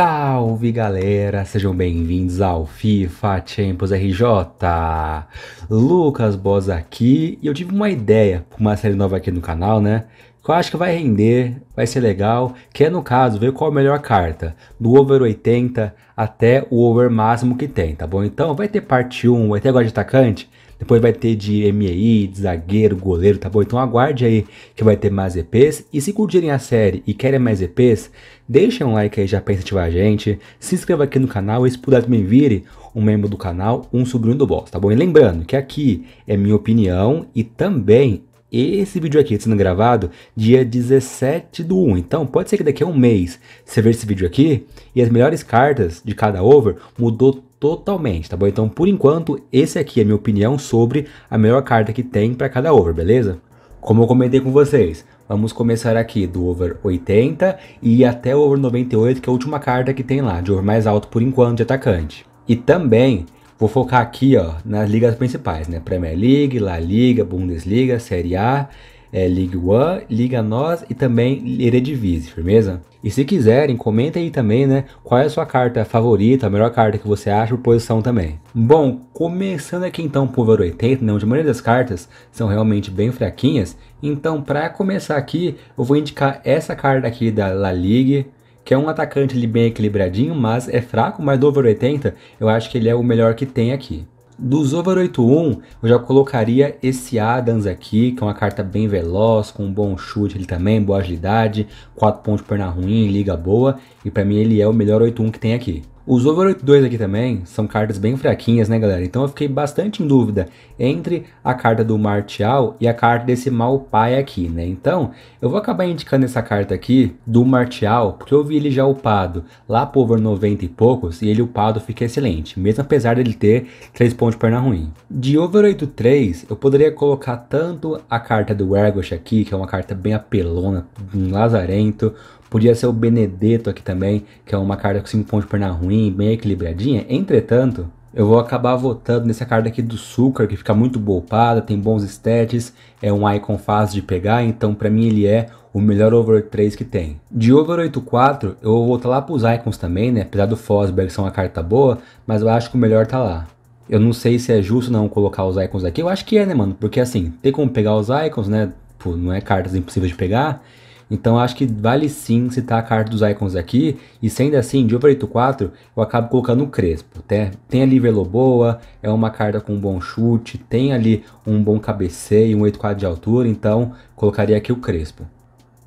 Salve galera, sejam bem-vindos ao FIFA Champions RJ. Lucas Boss aqui e eu tive uma ideia para uma série nova aqui no canal, né? Que eu acho que vai render, vai ser legal, que é no caso ver qual a melhor carta, do over 80 até o over máximo que tem, tá bom? Então vai ter parte 1, vai ter agora de atacante, depois vai ter de MEI, de zagueiro, goleiro, tá bom? Então aguarde aí que vai ter mais EPs. E se curtirem a série e querem mais EPs, deixem um like aí já pra incentivar a gente. Se inscreva aqui no canal e se puder também vire um membro do canal, um sobrinho do boss, tá bom? E lembrando que aqui é minha opinião e também esse vídeo aqui tá sendo gravado dia 17 do 1. Então, pode ser que daqui a um mês você veja esse vídeo aqui e as melhores cartas de cada over mudou totalmente, tá bom? Então, por enquanto, esse aqui é a minha opinião sobre a melhor carta que tem para cada over, beleza? Como eu comentei com vocês, vamos começar aqui do over 80 e até o over 98, que é a última carta que tem lá, de over mais alto por enquanto de atacante. E também vou focar aqui ó, nas ligas principais, né? Premier League, La Liga, Bundesliga, Série A, é, eh, League One, Liga Nós e também Eredivisie, firmeza? E se quiserem, comentem aí também, né? Qual é a sua carta favorita, a melhor carta que você acha por posição também. Bom, começando aqui então por valor 80, né, onde a maioria das cartas são realmente bem fraquinhas. Então, para começar aqui, eu vou indicar essa carta aqui da La Ligue, que é um atacante ali bem equilibradinho, mas é fraco, mas do over 80 eu acho que ele é o melhor que tem aqui. Do 8-1, eu já colocaria esse Adams aqui, que é uma carta bem veloz, com um bom chute ele também, boa agilidade, 4 pontos de perna ruim, liga boa, e para mim ele é o melhor 8-1 que tem aqui. Os over 82 aqui também são cartas bem fraquinhas, né, galera? Então eu fiquei bastante em dúvida entre a carta do Martial e a carta desse pai aqui, né? Então, eu vou acabar indicando essa carta aqui do Martial, porque eu vi ele já upado lá pro over 90 e poucos, e ele upado fica excelente, mesmo apesar dele ter 3 pontos de perna ruim. De over 83, eu poderia colocar tanto a carta do Ergosh aqui, que é uma carta bem apelona, um lazarento, Podia ser o Benedetto aqui também, que é uma carta com 5 pontos de perna ruim, bem equilibradinha. Entretanto, eu vou acabar votando nessa carta aqui do Sucre, que fica muito bolpada, tem bons stats, é um icon fácil de pegar, então para mim ele é o melhor over 3 que tem. De over 8.4, eu vou voltar lá para os icons também, né? Apesar do Fosberg ser uma carta boa, mas eu acho que o melhor tá lá. Eu não sei se é justo não colocar os icons aqui, eu acho que é, né, mano? Porque assim, tem como pegar os icons, né? Pô, não é cartas impossíveis de pegar, então acho que vale sim citar a carta dos Icons aqui, e sendo assim, de over 4 eu acabo colocando o Crespo, Tem ali velo boa, é uma carta com um bom chute, tem ali um bom cabeceio, um 8-4 de altura, então colocaria aqui o Crespo.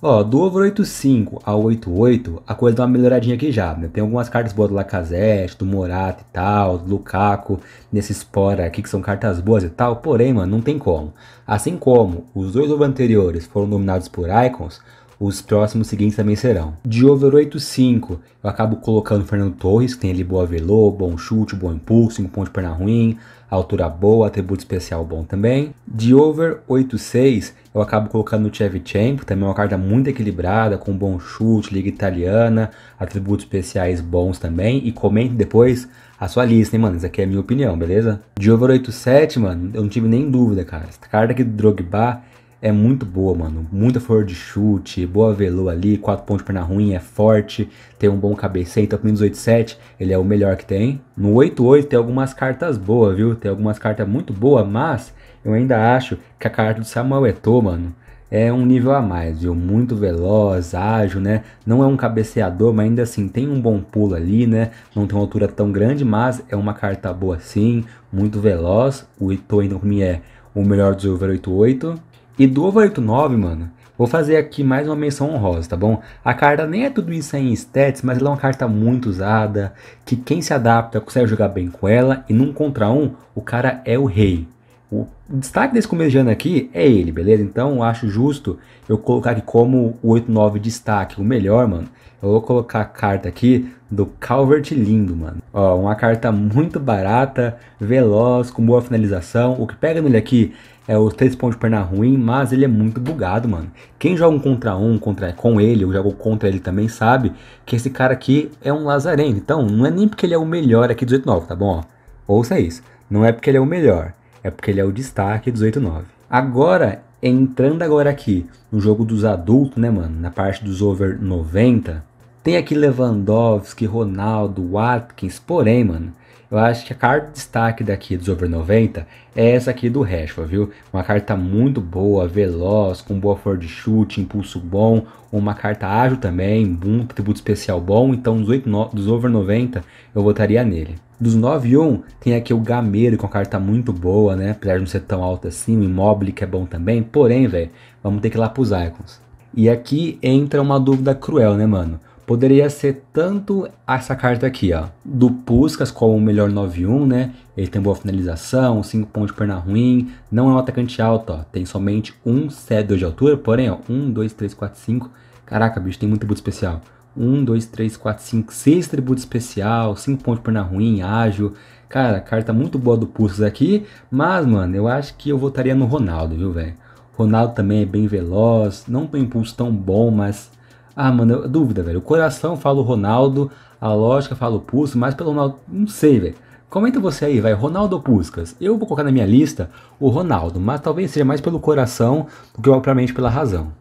Ó, do over 85 ao 88, a coisa dá uma melhoradinha aqui já, né? Tem algumas cartas boas do Lacazette, do Morata e tal, do Lukaku, nesse Spora aqui que são cartas boas e tal, porém, mano, não tem como. Assim como os dois over anteriores foram dominados por Icons, os próximos seguintes também serão. De over 8,5, eu acabo colocando o Fernando Torres, que tem ali boa velô, bom chute, bom impulso, um ponto de perna ruim, altura boa, atributo especial bom também. De over 8,6, eu acabo colocando o Champ, também uma carta muito equilibrada, com bom chute, liga italiana, atributos especiais bons também. E comente depois a sua lista, hein, mano? Isso aqui é a minha opinião, beleza? De over 8,7, mano, eu não tive nem dúvida, cara. Essa carta aqui do Drogba é muito boa, mano. Muita flor de chute, boa velo ali, 4 pontos de perna ruim, é forte, tem um bom cabeceio. Então, com menos 8-7, ele é o melhor que tem. No 8-8 tem algumas cartas boas, viu? Tem algumas cartas muito boas, mas eu ainda acho que a carta do Samuel Eto'o, mano, é um nível a mais, viu? Muito veloz, ágil, né? Não é um cabeceador, mas ainda assim tem um bom pulo ali, né? Não tem uma altura tão grande, mas é uma carta boa sim, muito veloz. O Ito ainda então, pra mim é o melhor do Silver 88. E do ovo 9, mano, vou fazer aqui mais uma menção honrosa, tá bom? A carta nem é tudo isso aí em stats, mas ela é uma carta muito usada, que quem se adapta consegue jogar bem com ela, e num contra um, o cara é o rei. O destaque desse começo de ano aqui é ele, beleza? Então acho justo eu colocar aqui como o 8-9 destaque, o melhor, mano. Eu vou colocar a carta aqui do Calvert Lindo, mano. Ó, uma carta muito barata, veloz, com boa finalização. O que pega nele aqui é os 3 pontos de perna ruim, mas ele é muito bugado, mano. Quem joga um contra um contra, com ele, ou jogou contra ele também, sabe que esse cara aqui é um lazarento. Então, não é nem porque ele é o melhor aqui do 8-9, tá bom? Ó, ouça isso. Não é porque ele é o melhor é porque ele é o destaque dos 8-9. Agora, entrando agora aqui no jogo dos adultos, né, mano, na parte dos over 90, tem aqui Lewandowski, Ronaldo, Watkins, porém, mano, eu acho que a carta de destaque daqui dos over 90 é essa aqui do Rashford, viu? Uma carta muito boa, veloz, com boa força de chute, impulso bom, uma carta ágil também, um atributo especial bom, então dos, 8, dos over 90 eu votaria nele. Dos 9 1, tem aqui o Gameiro, que é uma carta muito boa, né? Apesar de não ser tão alta assim, o Imóvel que é bom também. Porém, velho, vamos ter que ir lá pros Icons. E aqui entra uma dúvida cruel, né, mano? Poderia ser tanto essa carta aqui, ó, do Puskas como o melhor 9-1, né? Ele tem boa finalização, 5 pontos de perna ruim, não é um atacante alto, ó. Tem somente um 7 2 de altura, porém, ó, 1, 2, 3, 4, 5. Caraca, bicho, tem muito boot especial. 1, 2, 3, 4, 5, 6 tributo especial, 5 pontos por na ruim, ágil. Cara, carta muito boa do Puskas aqui, mas, mano, eu acho que eu votaria no Ronaldo, viu, velho? Ronaldo também é bem veloz, não tem impulso tão bom, mas... Ah, mano, dúvida, velho. O coração fala o Ronaldo, a lógica fala o Puskas, mas pelo Ronaldo, não sei, velho. Comenta você aí, vai, Ronaldo Puskas. Eu vou colocar na minha lista o Ronaldo, mas talvez seja mais pelo coração do que propriamente pela razão.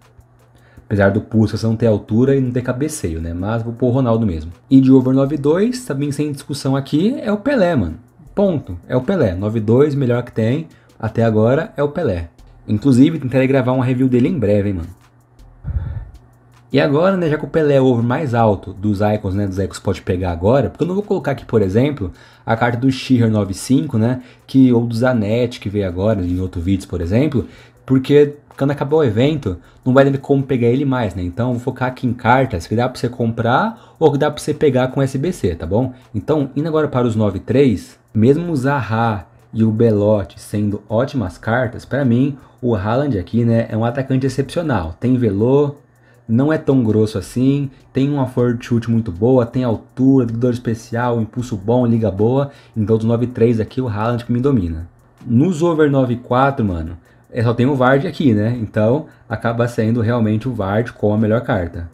Apesar do Puskas não ter altura e não ter cabeceio, né? Mas vou pôr o Ronaldo mesmo. E de over 9-2, também tá sem discussão aqui, é o Pelé, mano. Ponto. É o Pelé. 9-2, melhor que tem. Até agora é o Pelé. Inclusive, tentarei gravar uma review dele em breve, hein, mano. E agora, né, já que o Pelé é o over mais alto dos icons, né, dos icons pode pegar agora, porque eu não vou colocar aqui, por exemplo, a carta do Shearer 95, né, que, ou do Zanetti, que veio agora em outro vídeo, por exemplo, porque quando acabar o evento, não vai ter como pegar ele mais, né? Então, vou focar aqui em cartas que dá para você comprar ou que dá para você pegar com SBC, tá bom? Então, indo agora para os 9-3, mesmo o Zaha e o Belote sendo ótimas cartas, para mim, o Haaland aqui, né, é um atacante excepcional. Tem velô, não é tão grosso assim, tem uma força de chute muito boa, tem altura, dor especial, impulso bom, liga boa. Então, dos 9-3 aqui, o Haaland que me domina. Nos over 9-4, mano, é só tem o Vard aqui, né? Então acaba sendo realmente o Vard com a melhor carta.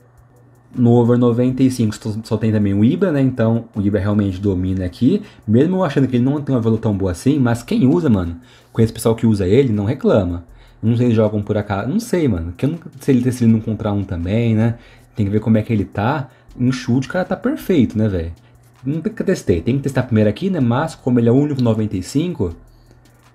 No over 95 só tem também o Ibra, né? Então o Ibra realmente domina aqui. Mesmo eu achando que ele não tem uma velo tão boa assim, mas quem usa, mano? Conheço pessoal que usa ele, não reclama. Não sei se eles jogam por acaso. Não sei, mano. Que eu não, se ele se ele não um também, né? Tem que ver como é que ele tá. Em chute, o cara tá perfeito, né, velho? Não que testar. Tem que testar primeiro aqui, né? Mas como ele é o único 95,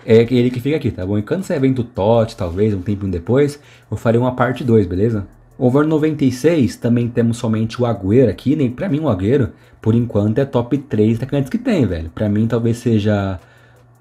é ele que fica aqui, tá bom? E quando você evento TOT, talvez, um tempinho depois, eu farei uma parte 2, beleza? Over 96, também temos somente o Agüero aqui, nem né? para mim o Agüero, por enquanto, é top 3 atacantes que tem, velho. Para mim, talvez seja...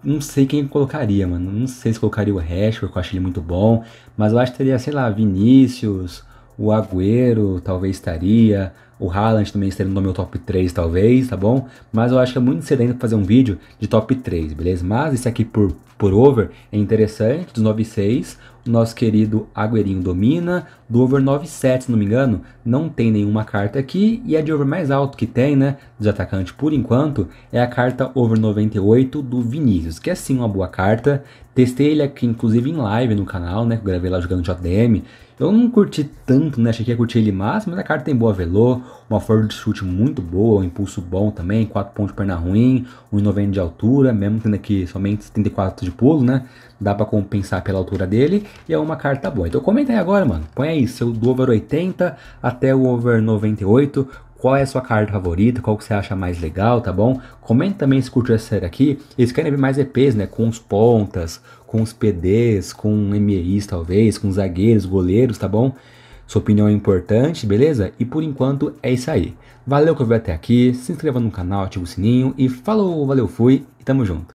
Não sei quem colocaria, mano. Não sei se colocaria o Rashford, que eu acho ele muito bom. Mas eu acho que teria, sei lá, Vinícius, o Agüero talvez estaria, o Haaland também estaria no meu top 3 talvez, tá bom? Mas eu acho que é muito cedo ainda fazer um vídeo de top 3, beleza? Mas esse aqui por, por over é interessante, dos 9.6, o nosso querido Agüerinho domina, do over 9.7 se não me engano, não tem nenhuma carta aqui, e a é de over mais alto que tem, né, dos atacantes por enquanto, é a carta over 98 do Vinícius, que é sim uma boa carta, testei ele aqui inclusive em live no canal, né, que eu gravei lá jogando JDM, então, eu não curti tanto, né? Achei que ia curtir ele mais, mas a carta tem boa velô, uma força de chute muito boa, um impulso bom também, 4 pontos de perna ruim, 1,90 de altura, mesmo tendo aqui somente 74 de pulo, né? Dá pra compensar pela altura dele e é uma carta boa. Então comenta aí agora, mano. Põe aí seu do over 80 até o over 98, qual é a sua carta favorita, qual que você acha mais legal, tá bom? Comenta também se curtiu essa série aqui. Eles querem ver mais EPs, né? Com os pontas, com os PDs, com MEIs talvez, com zagueiros, goleiros, tá bom? Sua opinião é importante, beleza? E por enquanto é isso aí. Valeu que eu vi até aqui, se inscreva no canal, ativa o sininho e falou, valeu, fui e tamo junto.